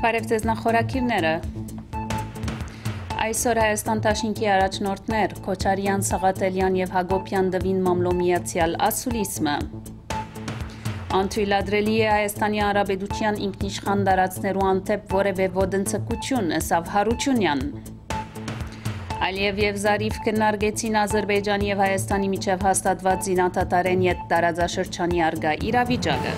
Բարև ձեզ նախորակիրները։ Այսօր Հայաստան Տաշինքի առաջնորդներ Քոչարյան, Սաղատելյան եւ Հակոբյան դվին մամլոմիացիալ ասուլիսմը։ Անթույլատրելի է Հայաստանի Հանրապետության ինքնիշխան դարացնելու անթեփ որևէ ոտնցկություն, ասավ Հարությունյան։ Ալիև եւ Զարիֆ կնարգեցին Ադրբեջանի եւ Հայաստանի միջև հաստատված զինատատարեն յետ տարածաշրջանի արգա իրավիճակը։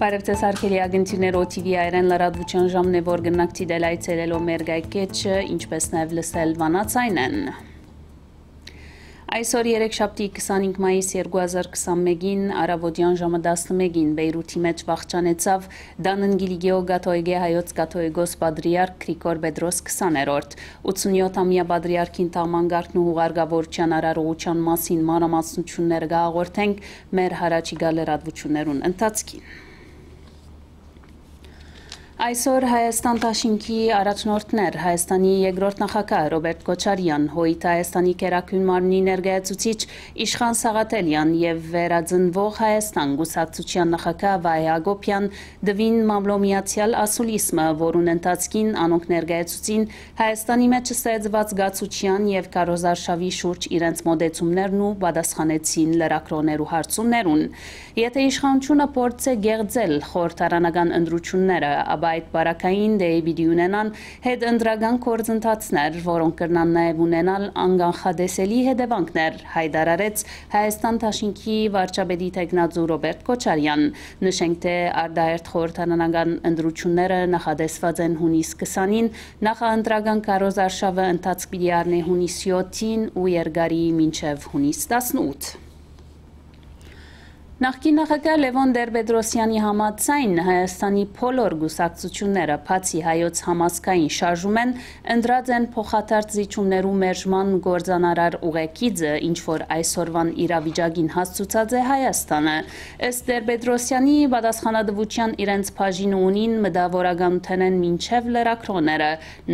Բարև ձեզ արգելի ագենտիներ OTV այրեն լրատվության ժամն է, որ գնանք դիտել այցելել Օմերգա կեչը, ինչպես նաև լսել վանացայն են։ Այսօր 3 շաբթի 25 մայիս 2021-ին արավոտյան ժամը 11-ին Բեյրութի մեջ վախճանեցավ Դանընգիլի Գեոգաթոյգե հայոց կաթողիկոս պատրիարք Գրիգոր Պետրոս 20-րդ 87-ամյա պատրիարքին Թամանգարդն ու Ուղարգավորչյան արարողության մասին մանրամասնություններ գաղորդենք մեր հարաճի գալերատվություններուն ընթացքին։ Այսօր Հայաստան Տաշինքի առաջնորդներ Հայաստանի երկրորդ նախագահ Ռոբերտ Քոչարյան, Հոյիտ Հայաստանի Կերակյուն մարմնի ներկայացուցիչ Իշխան Սաղաթելյան եւ վերաձնվող Հայաստան Գուսակցության նախագահ Վահե Հակոբյան դվին մամլոմիացիալ ասուլիսմը, որուն ընթացքին անոնք ներկայացուցին Հայաստանի մեջ ստեղծված գացության եւ կարոզարշավի շուրջ իրենց մոդեցումներն ու պատասխանեցին լրակրոներու հարցումներուն։ Եթե իշխանությունը փորձ է գեղձել խորհրդարանական ընդրությունները, ապա այդ բարակային դեյվիդի ունենան հետ ընդրագան կործընթացներ, որոնք կրնան նաև ունենալ անգանխադեսելի հետևանքներ, հայդարարեց Հայաստան Թաշինքի վարչապետի տեխնաձու Ռոբերտ Քոչարյան։ Նշենք, թե արդահերտ խորհրդանանական ընդրությունները նախադեсված են հունիս 20-ին, նախաընտրական կարոզարշավը ընթաց պիտի առնի հունիս 7-ին ու Երգարի մինչև հունիս 18։ Նախկին նախագահ Լևոն Դերբեդրոսյանի համաձայն Հայաստանի փոլոր գուսակցությունները բացի հայոց համասկային շարժում են ընդրած են փոխադարձ զիջումներու մերժման գործանարար ուղեկիցը, ինչ որ այսօրվան իրավիճակին հասցուցած է Հայաստանը։ Ըստ Դերբեդրոսյանի պատասխանատվության իրենց բաժին ունին մտավորականության են մինչև լրակրոները,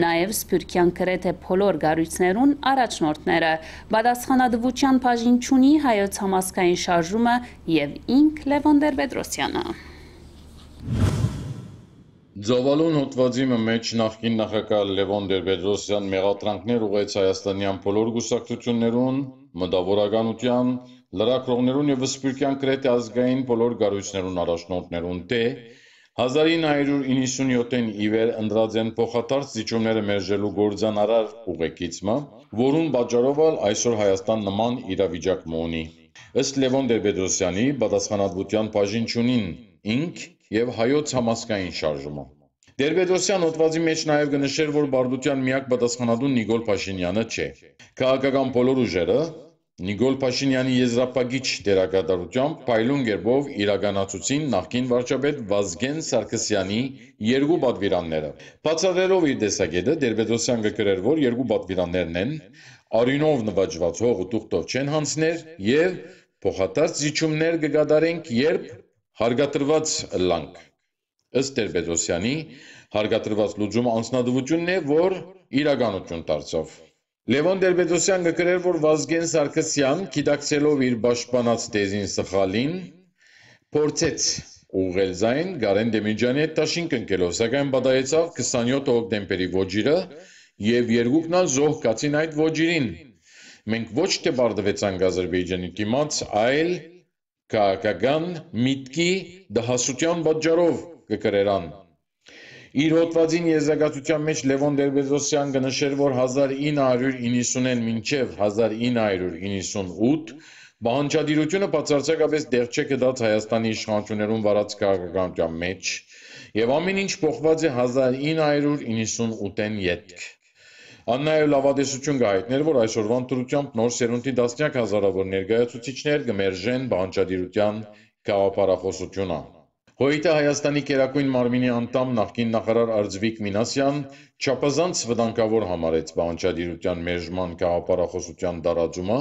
նաև Սփյուռքյան գրեթե փոլոր գարույցներուն առաջնորդները։ Պատասխանատվության բաժին ունի հայոց համասկային շարժումը եւ ինք Լևոն Դերբեդրոսյանը։ Ձովալուն հոդվածի մեջ նախկին նախագահ Լևոն Դերբեդրոսյան մեղատրանքներ ուղեց հայաստանյան բոլոր գուսակցություններուն, մտավորականության, լրակրողներուն եւ վսպուրկյան կրետի ազգային բոլոր գարույցներուն առաջնորդներուն դե 1997-ին ի վեր ընդրած են փոխադարձ զիջումները մերժելու գործանարար ուղեկիցմը, որուն բաժարովալ այսօր Հայաստան նման իրավիճակ ունի։ Ըստ Լևոն Դեբեդոսյանի պատասխանատվության բաժին չունին ինք եւ հայոց համասկային շարժումը։ Դերբեդոսյան հոդվածի մեջ նաև կնշեր, որ բարդության միակ պատասխանատուն Նիկոլ Փաշինյանը չէ։ Քաղաքական բոլոր ուժերը Նիկոլ Փաշինյանի եզրափակիչ դերակատարությամբ փայլուն գերբով իրականացուցին նախկին վարչապետ Վազգեն Սարգսյանի երկու պատվիրանները։ Բացառելով իր դեսագետը Դերբեդոսյան գրկրեր, որ երկու պատվիրաններն են արյունով նվաճված հողը տուղտով չեն հանցներ եւ փոխադարձ զիջումներ կգադարենք, երբ հարգատրված լանք։ Ըստ Դերբեդոսյանի հարգատրված լուծումը անznadվությունն է, որ իրականություն դարձավ։ Լևոն Դերբեդոսյան գրել որ Վազգեն Սարգսյան գիտակցելով իր պաշտպանած տեզին սխալին փորձեց ուղղել զայն Գարեն Դեմիջյանի հետ տաշին կնկելով, սակայն բադայեցավ 27 հոկտեմբերի ոչիրը եւ երկուքն ալ զոհ կացին այդ ոչիրին։ Մենք ոչ թե բարդվեցանք Ադրբեջանի դիմաց, այլ քաղաքական միտքի դահասության պատճառով կկրերան Իր հոդվածին եզրակացության մեջ Լևոն Դերբեզոսյան կնշեր, որ 1990-ին մինչև 1998 բանջադիրությունը բացարձակապես դեղ չէ կդած Հայաստանի իշխանություններում վարած քաղաքականության մեջ եւ ամեն ինչ փոխված է 1998-ին յետք։ Աննայով լավադեսություն գահիթներ, որ այսօրվա ընտրությամբ նոր սերունդի դասնյակ հազարավոր ներկայացուցիչներ գմերժեն բանջադիրության գաղափարախոսությունը։ ՀՕԻՏ-ը Հայաստանի Կերակույն մարմինի անդամ, նախկին նախարար Արձվիկ Մինասյանն չափազանց վտանգավոր համարեց «Բանջարիրության մերժման գաղափարախոսության տարածումը»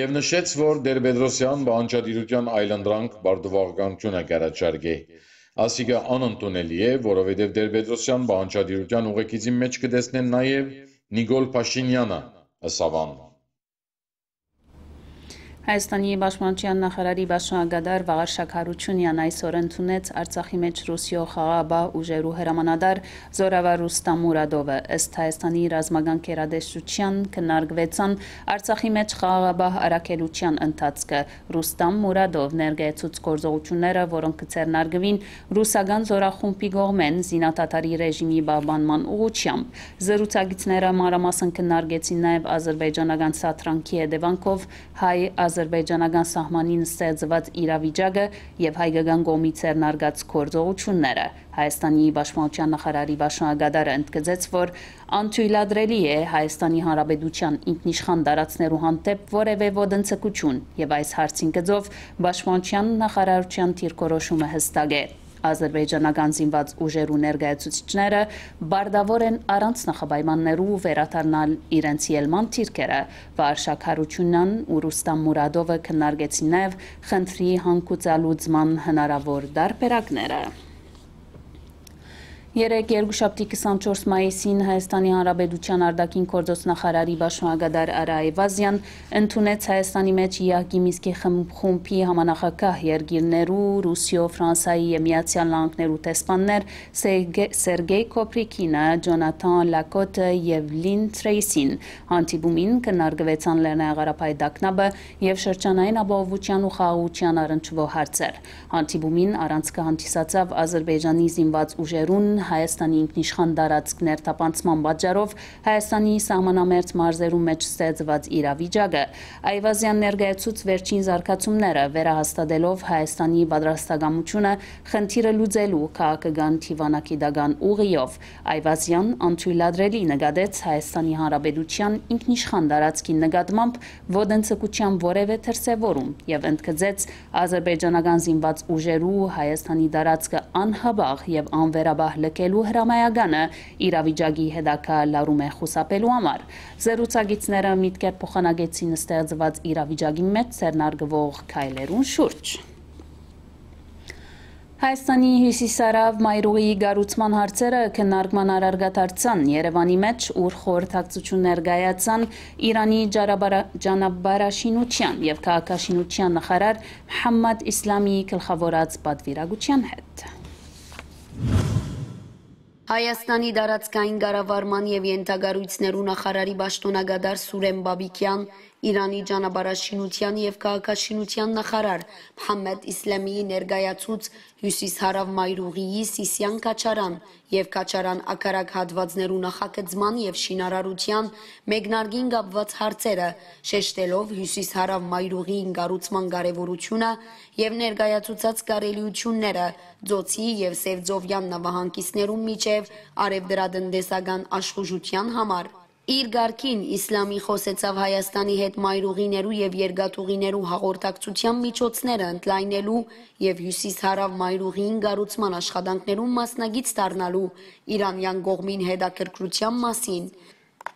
և նշեց, որ Դերբեդրոսյան «Բանջարիրության այլընտրանք» բարդուղականություն է կառաջարկի։ Ասիգը անընդունելի է, որովհետև Դերբեդրոսյան «Բանջարիրության» ուղեկիցի մեջ կտեսնեն նաև Նիկոլ Փաշինյանը, ըստ ավան։ Հայաստանի Պաշտպանության նախարարի Բաշնագադար Վաղար Շաքարությունյան այսօր ընդունեց Արցախի մեջ Ռուսիո խաղաղապահ ուժերու հրամանատար Զորավար Ռուստամ Մուրադովը։ Ըստ Հայաստանի ռազմական կերադեսչության քննարկվեցան Արցախի մեջ խաղաղապահ արակելության ընթացքը։ Ռուստամ Մուրադով ներկայացուց գործողությունները, որոնք կցերնարգվին ռուսական զորախումբի գողմեն զինատատարի ռեժիմի բավանման ուղղությամբ։ Զրուցակիցները մանրամասն քննարկեցին նաև ազերբայջանական սատրանքի հետևանքով հայ հայ-ադրբեջանական սահմանին ստեղծված իրավիճակը եւ հայկական կողմից ներկայացված գործողությունները։ Հայաստանի Պաշտպանության նախարարի Վաշնագադարը ընդգծեց, որ անթույլատրելի է Հայաստանի Հանրապետության ինքնիշխան դարացնելու հանդեպ որևէ ոտնձգություն եւ այս հարցին գծով Պաշտպանության նախարարության թիրքորոշումը հստակ է։ Ադրբեջանական զինված ուժերու ներգայացուցիչները բարդավոր են առանց նախաբայմաններու վերաթարնալ իրենց ելման թիրքերը։ Վարշակ Հարությունյան ու Ռուստամ Մուրադովը քննարկեցին նաև խնդրի հանգուցալուծման հնարավոր դարբերակները։ Երեկ երկուշապտի 24 մայիսին Հայաստանի Հանրաբեդության արդակին կործոց նախարարի բաշմագադար Արա Այվազյան ընդունեց Հայաստանի մեջ իակի միսկի խմբի համանախակահ երգիրներու, Հուսիո, վրանսայի եմ միացյալ լանքներու տեսպաններ Սերգեյ Քոպրիքինը, ջոնատան լակոտը և լին տրեյսին։ Հանդիբումին կնարգվեցան լերնայ աղարապայ դակնաբը և շրջանային աբովության ու խաղության արնչվո հարցեր։ Հանդիբումին առանց կհանդիսացավ ազրբեջանի զինված ուժերուն Հայաստանի ինքնիշխան դարածք ներտապանցման պատճառով Հայաստանի սահմանամերձ մարզերում մեջ ստեղծված իրավիճակը, Այվազյան ներկայացուց վերջին զարգացումները վերահաստատելով Հայաստանի պատրաստակամությունը խնդիրը լուծելու քաղաքական թիվանակի դական ուղիով, Այվազյան անթույլատրելի նկատեց Հայաստանի Հանրապետության ինքնիշխան դարածքի նկատմամբ ոտնցկության որևէ դրսևորում եւ ընդգծեց ազերբայջանական զինված ուժերու Հայաստանի դարածքը անհաբաղ եւ անվերաբահ ձևակերպելու հրամայականը իրավիճակի հետակա լարում է խուսափելու համար։ Զերուցագիցները միտքեր փոխանագեցին ստեղծված իրավիճակի մեջ ցերնարգվող քայլերուն շուրջ։ Հայաստանի հյուսիսարավ մայրուղի գարուցման հարցերը կնարգման առարգատարցան, երևանի մեջ ուր խորդակցություն ներգայացան իրանի ճանաբարաշինության և կաղակաշինության նխարար Համմատ իսլամի կլխավորած պատվիրագության հետ։ Հայաստանի դարածքային գարավարման և ենթագարույցներու նախարարի բաշտոնագադար Սուրեմ բաբիկյան Իրանի ճանապարհաշինության եւ քաղաքաշինության նախարար Մհամմեդ Իսլամիի ներկայացուց հյուսիս-հարավ Մայրուղիի Սիսյան Քաչարան եւ Քաչարան ակարակ հատվածներու նախագծման եւ շինարարության մեկնարկին կապված հարցերը, շեշտելով հյուսիս-հարավ Մայրուղիին կառուցման կարեւորությունը եւ ներկայացուցած կարելիությունները Ձոցի եւ Սևձովյան նավահանգիստներու միջև արևդրադնդեսական աշխուժության համար։ Իր ղարքին իսլամի խոսեցավ Հայաստանի հետ մայրուղիներու եւ երկաթուղիներու հաղորդակցության միջոցները ընդլայնելու եւ հյուսիս հարավ մայրուղին գառուցման աշխատանքներում մասնագիտ դառնալու Իրանյան գողմին հետաքրքրության մասին։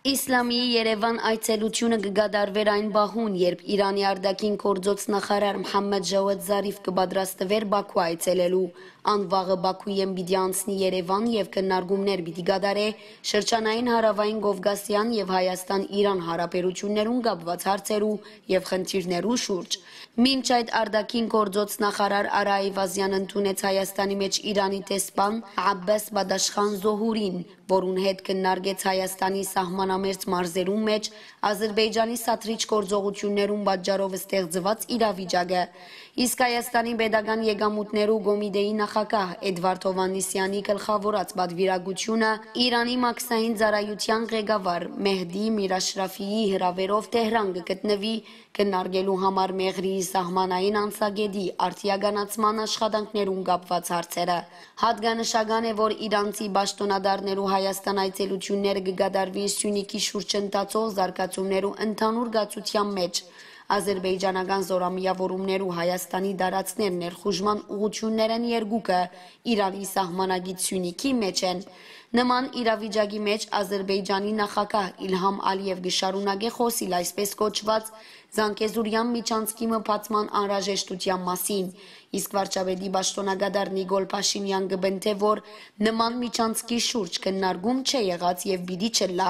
Իսլամիի Երևան այցելությունը կգադարվեր այն բահուն, երբ Իրանի արդակին կորձոց նախարար Մհամմեդ Ժավեդ Զարիֆ կբադրաստվեր Բաքու այցելելու։ Անվաղը Բաքու եմ պիտի անցնի Երևան եւ քննարկումներ պիտի գադարե շրջանային հարավային Կովկասյան եւ Հայաստան-Իրան հարաբերություններուն կապված հարցերու եւ խնդիրներու շուրջ։ Մինչ այդ արդակին գործոց նախարար Արա Այվազյան ընդունեց Հայաստանի մեջ Իրանի տեսփան Աբբաս Բադաշխան Զոհուրին, որուն հետ քննարկեց Հայաստանի սահմանամերձ մարզերում մեջ Ադրբեջանի սաթրիչ գործողություններում պատճառով ստեղծված իրավիճակը։ Իսկ Հայաստանի Պետական Եգամուտներու Գոմիդեի նախագահ Էդվարդ Հովաննիսյանի գլխավորած բադվիրագությունը Իրանի մաքսային ծառայության ղեկավար Մեհդի Միրաշրաֆիի հրավերով Թեհրան գտնվի գնարկելու համար Մեղրի սահմանային անցագետի արտիագանացման աշխատանքներուն կապված հարցերը։ Հատկանշական է, որ Իրանցի ճշտոնադարներու Հայաստան այցելությունները կգադարվի Սյունիքի շուրջ ընթացող զարգացումներու ընդհանուր գացության մեջ։ մեջ Ադրբեջանական զորամիավորումներ ու Հայաստանի դարածներ ներխուժման ուղություններ են երկուկը Իրանի սահմանագիտ Սյունիքի մեջ են։ Նման իրավիճակի մեջ Ադրբեջանի նախագահ Իլհամ Ալիև գշարունակե խոսիլ այսպես կոչված Զանգեզուրյան միջանցքի մփացման անհրաժեշտության մասին Իսկ վարչապետի պաշտոնագետար Նիկոլ Փաշինյան գբնթե, որ նման միջանցքի շուրջ քննարկում չէ եղած եւ պիտի չլա։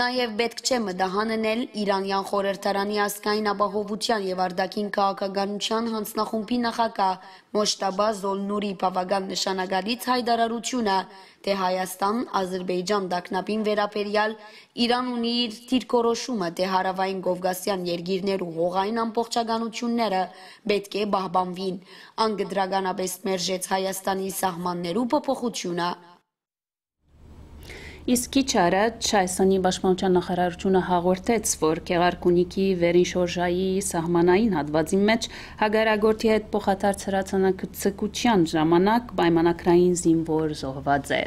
Նաեւ պետք չէ մտահաննել Իրանյան խորհրդարանի ազգային ապահովության եւ արդակին քաղաքականության հանձնախումբի նախագահ Մոշտաբա Զոլնուրի բավական նշանակալից հայտարարությունը, թե Հայաստան Ադրբեջան դակնապին վերաբերյալ Իրան ունի իր դիրքորոշումը, թե հարավային Կովկասյան երկիրներու հողային ամբողջականությունները պետք է բահբանվին, անգդրականապես մերժեց Հայաստանի սահմաններու փոփոխությունը։ Իսկ քիչ առաջ Հայաստանի Պաշտպանության նախարարությունը հաղորդեց, որ Կեղարքունիքի Վերինշորժայի սահմանային հատվածի մեջ հագարագործի հետ փոխադարձ հրացանակցության ժամանակ պայմանակրային զինվոր զոհված է։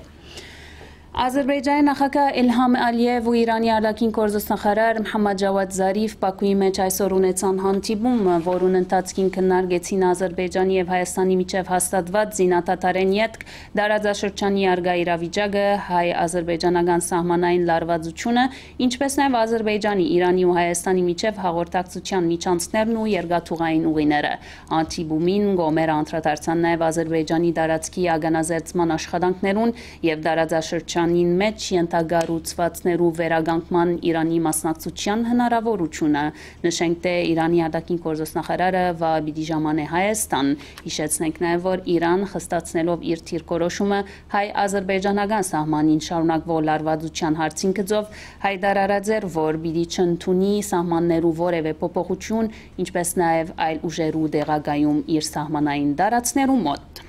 Ազերբայջանի նախագահ Էլհամ Ալիև ու Իրանի արտաքին գործոստնախարար Մուհամմադ Ջավադ Զարիֆ Բաքուի մեջ այսօր ունեցան հանդիպում, որուն ընթացքին քննարկեցին Ադրբեջանի եւ Հայաստանի միջև հաստատված զինատատարեն յետք, դարաձաշրջանի արգա իրավիճակը, հայ-ադրբեջանական սահմանային լարվածությունը, ինչպես նաեւ Ադրբեջանի, Իրանի ու Հայաստանի միջև հաղորդակցության միջանցներն ու երկաթուղային ուղիները։ Հանդիպումին գոմեր անդրադարձան նաեւ Ադրբեջանի դարածքի ագանազերծման աշխատանքներուն եւ դարաձաշրջանի շրջանին մեջ ենթագա ռուցվածներու վերագանքման Իրանի մասնակցության հնարավորությունը, նշենք թե Իրանի արտաքին գործոստնախարարը Վահաբիդի ժամանե Հայաստան, հիշեցնենք նաև որ Իրան խստացնելով իր թիրքորոշումը հայ-ադրբեջանական սահմանին շարունակվող լարվածության հարցին գծով հայտարարած էր, որ պիտի չընդունի սահմաններու որևէ փոփոխություն, ինչպես նաև այլ ուժերու դեղագայում իր սահմանային դարացներու մոտ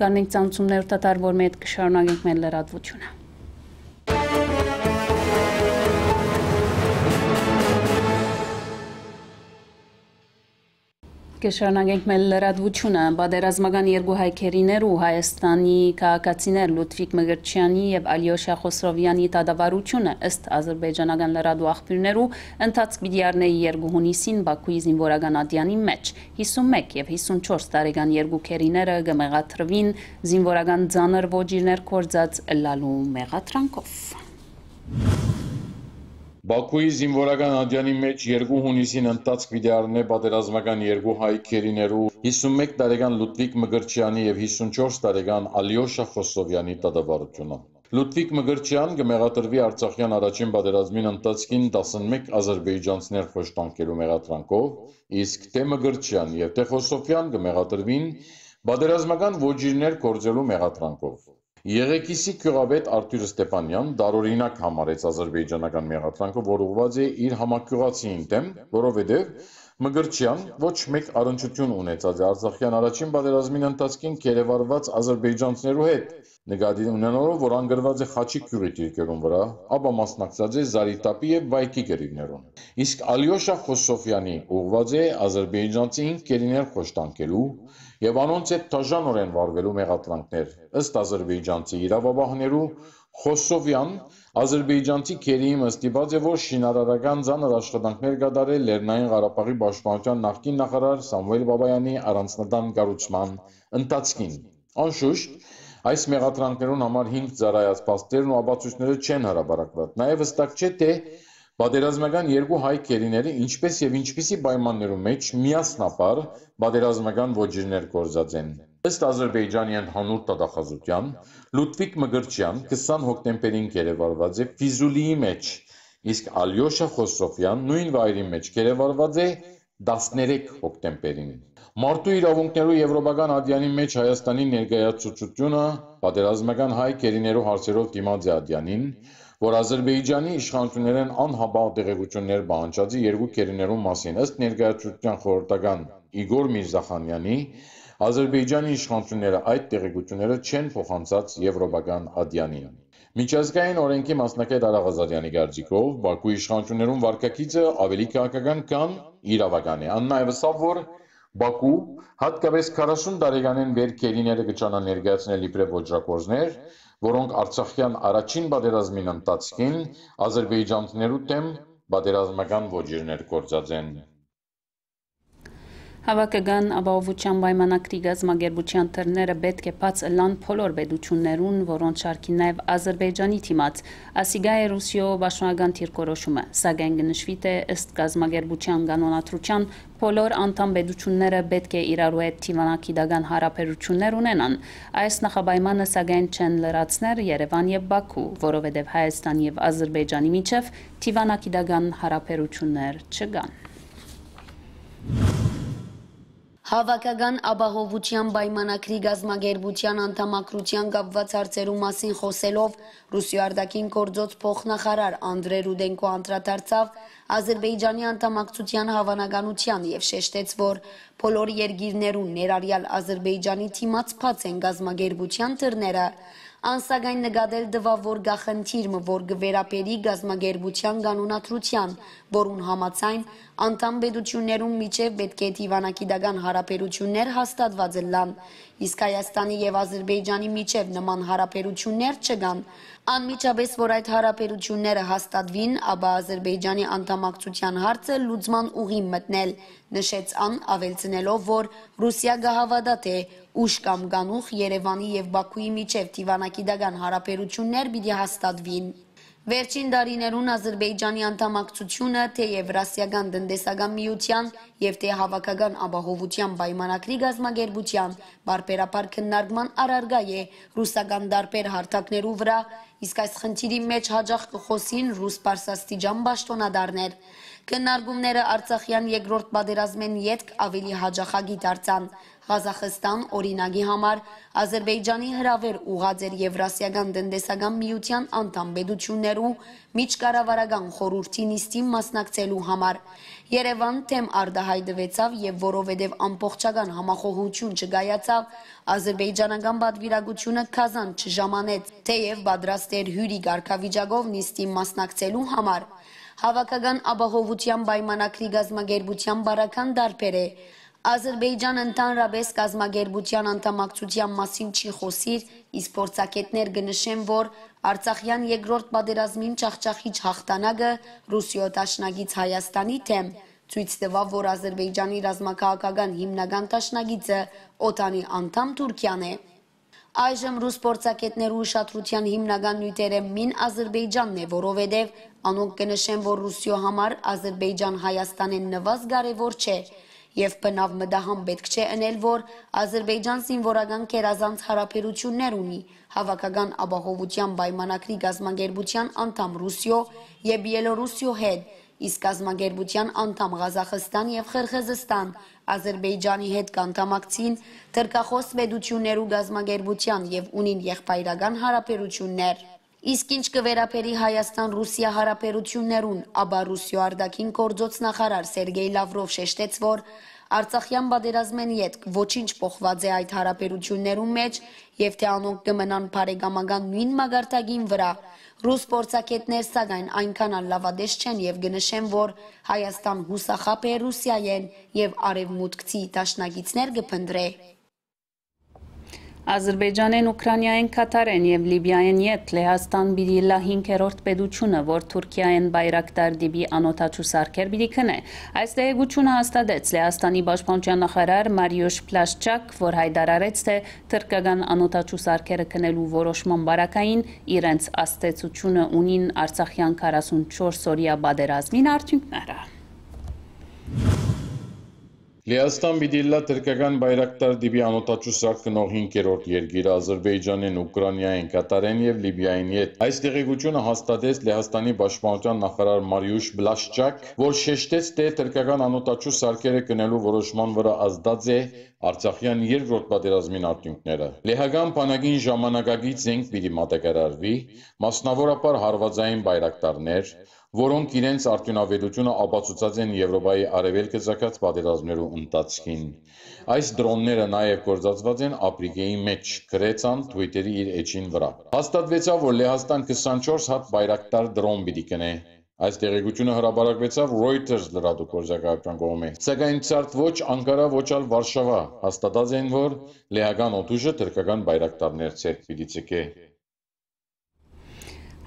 կանենք ցանցումներ ու տատարվոր մի հետ կշարունակենք մեր լրատվությունը Կշարունակենք մեր լրատվությունը։ Բادرազմական երկու հայքերիներ ու Հայաստանի քաղաքացիներ Լուտվիկ Մգրչյանի եւ Ալիոշա Խոսրովյանի դադավարությունը ըստ ազերբայջանական լրատու աղբյուրներու ընդցած միդիարների երկու հունիսին Բաքուի զինվորական ադյանի մեջ 51 եւ 54 տարեկան երկու քերիները գմեղաթրվին զինվորական ցաներ ոչիրներ կորցած լալու մեղատրանքով։ Բաքուի զինվորական անդյանի մեջ 2 հունիսին ընթաց վիդեարն է պատերազմական երկու հայ քերիներու 51 տարեկան Լուդվիկ Մգրչյանի եւ 54 տարեկան Ալյոշա Խոսովյանի դատավարությունը։ Լուդվիկ Մգրչյան կմեղատրվի Արցախյան առաջին պատերազմին ընթացքին 11 ազերբայջանցիներ խոշտանգելու մեղադրանքով, իսկ թե Մգրչյան եւ թե Խոսովյան կմեղատրվին պատերազմական ոչիրներ կորցելու մեղադրանքով։ Եղեկիսի քյուղաբեդ Արտյուր Ստեփանյան դարօրինակ համարեց ազերբայջանական մեղադրանքը, որ ուղղված է իր համակյուղացիին դեմ, որովհետև Մգրչյան ոչ մեկ առնչություն ունեցած է Արցախյան առաջին պատերազմին ընթացքին կերևարված ազերբայջանցիներու հետ։ Նկատի ունենալով, որ անգրված է Խաչի քյուղի դիրքերուն վրա, ապա մասնակցած է Զարիտապի եւ Բայկի գերիներուն։ Իսկ Ալյոշա Խոսոֆյանի ուղղված է ազերբայջանցի 5 գերիներ խոշտանկելու եւ անոնց այդ դաժանորեն վարվելու մեղատրանքներ ըստ ազերբայջանցի իրավաբաններու Խոսովյան ազերբայջանցի Քերիմը ստիպած է որ շինարարական ցանր աշխատանքներ կատարել Լեռնային Ղարաբաղի պաշտպանության նախկին նախարար Սամվել Բաբայանի առանձնատան կառուցման ընթացքին անշուշտ Այս մեղադրանքներուն համար 5 ծառայած փաստերն ու ապացույցները չեն հրապարակված։ Նաև հստակ չէ թե Պատերազմական երկու հայ գերիները ինչպես եւ ինչպիսի պայմաններում մեջ միասնապար պատերազմական ոճիրներ կորզած են։ Ըստ Ադրբեջանյան հանուր տվյալահաշվության Լուդվիկ Մգրչյան 20 հոկտեմբերին գերեվարված է Ֆիզուլիի մեջ, իսկ Ալյոշա Խոսոֆյան նույն վայրի մեջ գերեվարված է 13 հոկտեմբերին։ Մարտու իրավունքներու Եվրոպական ադյանի մեջ Հայաստանի ներկայացուցությունը պատերազմական հայ գերիներու հարցերով դիմաց է ադյանին, որ Ադրբեջանի իշխանություններեն անհաբաղ դեղեցություններ բանջացի երկու կերիներու մասին ըստ ներկայացության խորհրդական Իգոր Միրզախանյանի Ադրբեջանի իշխանությունները այդ դեղեցությունները չեն փոխանցած եվրոպական ադյանին։ Միջազգային օրենքի մասնակետ Արաղազարյանի գարդիկով Բաքու իշխանություններուն վարկակիցը ավելի քաղաքական կան իրավական է։ Աննայվսավ որ Բաքու հատկապես 40 տարեկանեն վերքերիները կճանա ներկայացնել իբրև ոճրակորձներ, որոնք Արցախյան առաջին պատերազմին ընթացքին ազերբայջանցիներու դեմ պատերազմական ոճիրներ կործած են։ Հավաքական ապահովության պայմանագրի գազագերբության թռները պետք է բաց լան փոլոր պետություններուն, որոնց շարքի նաև Ադրբեջանի թիմած, ասիգա է Ռուսիո պաշտոնական թիրքորոշումը։ Սակայն գնշվի թե ըստ գազագերբության կանոնադրության Բոլոր անդամ պետությունները պետք է իրարու հետ թիվանակիդական հարաբերություններ ունենան։ Այս նախապայմանը սակայն չեն լրացներ Երևան եւ Բաքու, որովհետեւ Հայաստան եւ Ադրբեջանի միջև թիվանակիդական հարաբերություններ չկան։ Thank you. Հավաքական ապահովության պայմանակրի գազմագերբության անդամակրության կապված հարցերու մասին խոսելով Ռուսիարդակին կորձոց փոխնախարար Անդրե Ռուդենկո անդրադարձավ Ադրբեջանի անդամակցության հավանականության եւ շեշտեց, որ բոլոր երկիրներուն ներառյալ Ադրբեջանի թիմացած են գազմագերբության դռները Անսագայն նկատել դվավոր գախնդիրմը, որ գվերապերի գազմագերբության գանունատրության, որուն համացայն անդամ պետություններում միջև պետք է թիվանագիտական հարաբերություններ հաստատված են լան իսկ Հայաստանի եւ Ադրբեջանի միջև նման հարաբերություններ չկան։ Անմիջապես որ այդ հարաբերությունները հաստատվին, ապա Ադրբեջանի անդամակցության հարցը լուծման ուղի մտնել, նշեց ան ավելցնելով, որ Ռուսիա գահավադատ է ուշ կամ գանուխ Երևանի եւ Բաքուի միջև Տիվանագիտական հարաբերություններ պիտի հաստատվին։ Վերջին դարիներուն Ադրբեջանի անդամակցությունը թե Եվրասիական տնտեսական միության եւ թե հավաքական ապահովության պայմանագրի գազմագերբության բարբերաբար քննարկման առարգա է ռուսական դարբեր հարթակներու վրա, իսկ այս խնդիրի մեջ հաջող կխոսին ռուս-պարսաստիճան պաշտոնադարներ։ Քննարկումները Արցախյան երկրորդ պատերազմեն յետք ավելի հաջախագիտ արցան։ Ղազախստան օրինակի համար Ադրբեջանի հրավեր ուղղած էր Եվրասիական տնտեսական միության անդամ պետություններու միջկառավարական խորհրդի նիստին մասնակցելու համար։ Երևան թեմ արդահայտվեցավ եւ որովհետեւ ամբողջական համախոհություն չգայացավ, ադրբեջանական պատվիրակությունը Կազան չժամանեց, թեև պատրաստ էր հյուրի ղարքավիճակով նիստին մասնակցելու համար։ Հավաքական ապահովության պայմանագրի գազագերբության բարական դարբեր է։ Ադրբեջան ընդհանրապես գազագերբության անդամակցության մասին չի խոսիր, իսկ փորձակետներ գնշեն, որ Արցախյան երկրորդ պատերազմին ճախճախիչ հաղթանակը Ռուսիո տաշնագից Հայաստանի թեմ ցույց տվավ, որ Ադրբեջանի ռազմաքաղաքական հիմնական տաշնագիծը օտանի անդամ Թուրքիան է։ Այժմ ռուս փորձակետներու ուշադրության հիմնական նյութերը մին Ադրբեջանն է, որովհետև Անոնք կնշեն, որ Ռուսիո համար Ադրբեջան-Հայաստանեն նվազ կարևոր չէ եւ բնավ մտահամ պետք չէ ընել, որ Ադրբեջան զինվորական կերազանց հարաբերություններ ունի հավաքական ապահովության պայմանակրի գազագերբության անդամ Ռուսիո եւ Բելոռուսիո հետ, իսկ գազագերբության անդամ Ղազախստան եւ Ղրղզստան Ադրբեջանի հետ կանտամակցին թրկախոս պետություններու գազագերբության եւ ունին եղբայրական հարաբերություններ։ Իսկ ինչ կվերապերի Հայաստան-Ռուսիա հարաբերություններուն, ապա Ռուսիո արդակին կորձոց նախարար Սերգեյ Լավրով շեշտեց, որ Արցախյան բادرազմեն յետք ոչինչ փոխված է այդ հարաբերություններում մեջ եւ թե անոնք կմնան բարեկամական նույն մագարտագին վրա։ Ռուս փորձակետներ սակայն այնքան անլավադես չեն եւ գնշեն, որ Հայաստան հուսախապ է Ռուսիայեն եւ արևմուտքցի դաշնագիցներ կփնտրե։ Ադրբեջանեն, Ուկրաինայեն, Կատարեն եւ Լիբիայեն յետ Լեհաստան բիդիլա 5-րդ պետությունը, որ Թուրքիայեն Բայրակտար դիբի անօթաչու սարքեր բիդի քնե։ Այս տեղեկությունը հաստատեց Լեհաստանի պաշտպանության նախարար Մարիոշ Պլաշչակ, որ հայտարարեց, թե թրկական անօթաչու սարքերը քնելու որոշման բարակային իրենց աստեցությունը ունին Արցախյան 44 օրյա պատերազմին արդյունքները։ Լեհաստան Բիդիլլա թրկական բայրակտար դիպի անօտաչուսակ գնող 5-րդ երկիրը Ադրբեջանին, Ուկրաինային, Կատարեն եւ Լիբիային հետ։ Այս տեղեկությունը հաստատեց Լեհաստանի պաշտպանության նախարար Մարիուշ Բլաշչակ, որ շեշտեց, թե թրկական անօտաչուս սարքերը գնելու որոշման վրա ազդած է Արցախյան երկրորդ պատերազմին արդյունքները։ Լեհական բանակին ժամանակակից զենք պիտի մատակարարվի, մասնավորապես հարվածային բայրակտարներ, որոնք իրենց արդյունավետությունը ապացուցած են Եվրոպայի արևելքը զակած պատերազմներու ընթացքին։ Այս դրոնները նաև կորզածված են Աֆրիկայի մեջ, գրեցան Twitter-ի իր էջին վրա։ Հաստատվեցավ, որ Լեհաստան 24 հատ բայրակտար դրոն պիտի կնե։ Այս տեղեկությունը հրապարակվեցավ Reuters լրատվակորզակայական կողմից։ Սակայն ցարտ ոչ Անկարա, ոչ ալ Վարշավա հաստատած են, որ լեհական օտուժը թրկական բայրակտարներ ցերկ պիտի ցկե։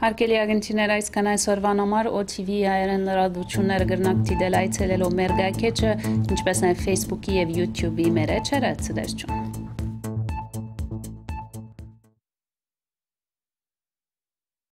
Հարգելի ագնչիներ, այսքան այսօրվան համար OTV հայերեն լրատվությունները գրնակ դիտել այցելելով մեր գայքեջը, ինչպես նաև Facebook-ի եւ YouTube-ի մեր էջերը ցդերչուն։